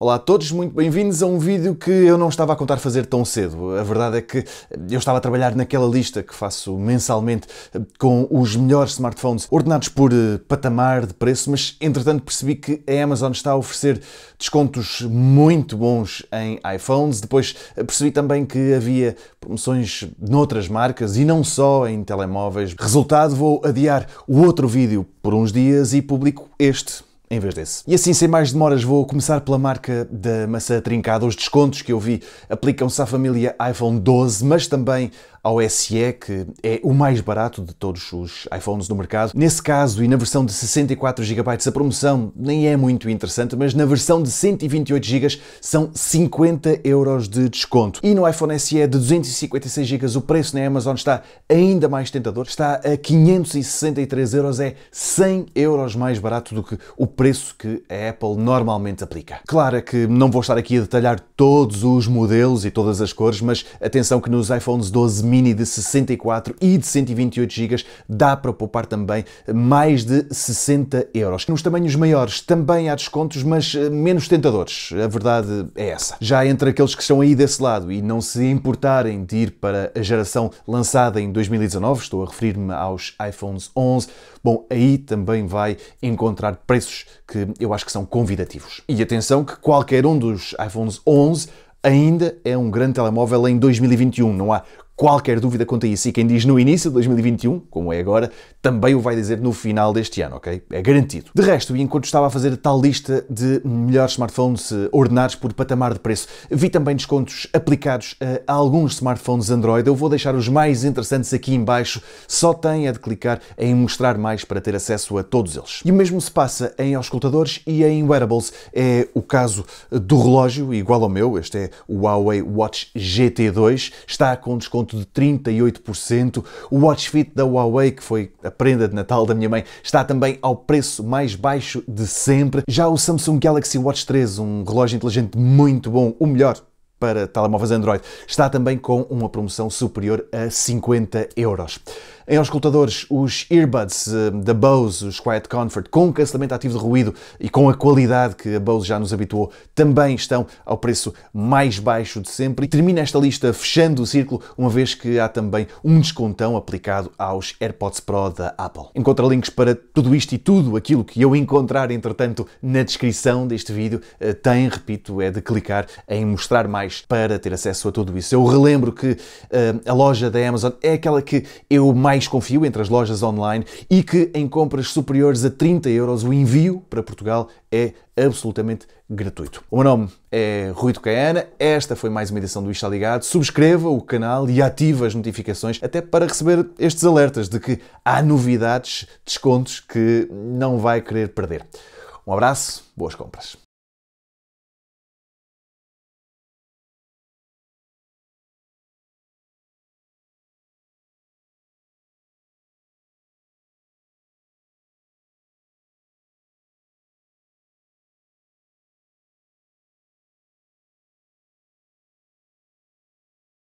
Olá a todos, muito bem-vindos a um vídeo que eu não estava a contar fazer tão cedo. A verdade é que eu estava a trabalhar naquela lista que faço mensalmente com os melhores smartphones ordenados por eh, patamar de preço, mas entretanto percebi que a Amazon está a oferecer descontos muito bons em iPhones. Depois eh, percebi também que havia promoções noutras marcas e não só em telemóveis. Resultado, vou adiar o outro vídeo por uns dias e publico este em vez desse. E assim, sem mais demoras, vou começar pela marca da maçã trincada. Os descontos que eu vi aplicam-se à família iPhone 12, mas também ao SE, que é o mais barato de todos os iPhones no mercado. Nesse caso, e na versão de 64 GB, a promoção nem é muito interessante, mas na versão de 128 GB são 50 euros de desconto. E no iPhone SE de 256 GB, o preço na Amazon está ainda mais tentador, está a 563 euros, é 100 euros mais barato do que o preço que a Apple normalmente aplica. Claro que não vou estar aqui a detalhar todos os modelos e todas as cores, mas atenção que nos iPhones 12 mini mini de 64 e de 128 GB, dá para poupar também mais de 60 euros. Nos tamanhos maiores também há descontos, mas eh, menos tentadores. A verdade é essa. Já entre aqueles que estão aí desse lado e não se importarem de ir para a geração lançada em 2019, estou a referir-me aos iPhones 11, bom, aí também vai encontrar preços que eu acho que são convidativos. E atenção que qualquer um dos iPhones 11 ainda é um grande telemóvel em 2021, não há qualquer dúvida quanto a isso. E quem diz no início de 2021, como é agora, também o vai dizer no final deste ano, ok? É garantido. De resto, e enquanto estava a fazer a tal lista de melhores smartphones eh, ordenados por patamar de preço, vi também descontos aplicados eh, a alguns smartphones Android. Eu vou deixar os mais interessantes aqui embaixo. Só tem a é de clicar em mostrar mais para ter acesso a todos eles. E o mesmo se passa em auscultadores e em wearables. É o caso do relógio, igual ao meu. Este é o Huawei Watch GT2. Está com desconto desconto de 38%. O Watch Fit da Huawei, que foi a prenda de Natal da minha mãe, está também ao preço mais baixo de sempre. Já o Samsung Galaxy Watch 3, um relógio inteligente muito bom, o melhor para telemóveis Android está também com uma promoção superior a 50 euros. Em auscultadores, os earbuds eh, da Bose, os Quiet Comfort, com cancelamento ativo de ruído e com a qualidade que a Bose já nos habituou, também estão ao preço mais baixo de sempre. E termina esta lista fechando o círculo, uma vez que há também um descontão aplicado aos AirPods Pro da Apple. Encontra links para tudo isto e tudo aquilo que eu encontrar, entretanto, na descrição deste vídeo. Eh, tem, repito, é de clicar em mostrar mais mais para ter acesso a tudo isso. Eu relembro que uh, a loja da Amazon é aquela que eu mais confio entre as lojas online e que em compras superiores a 30 euros o envio para Portugal é absolutamente gratuito. O meu nome é Rui Caiana, esta foi mais uma edição do Isto Ligado. Subscreva o canal e ative as notificações até para receber estes alertas de que há novidades, descontos que não vai querer perder. Um abraço, boas compras.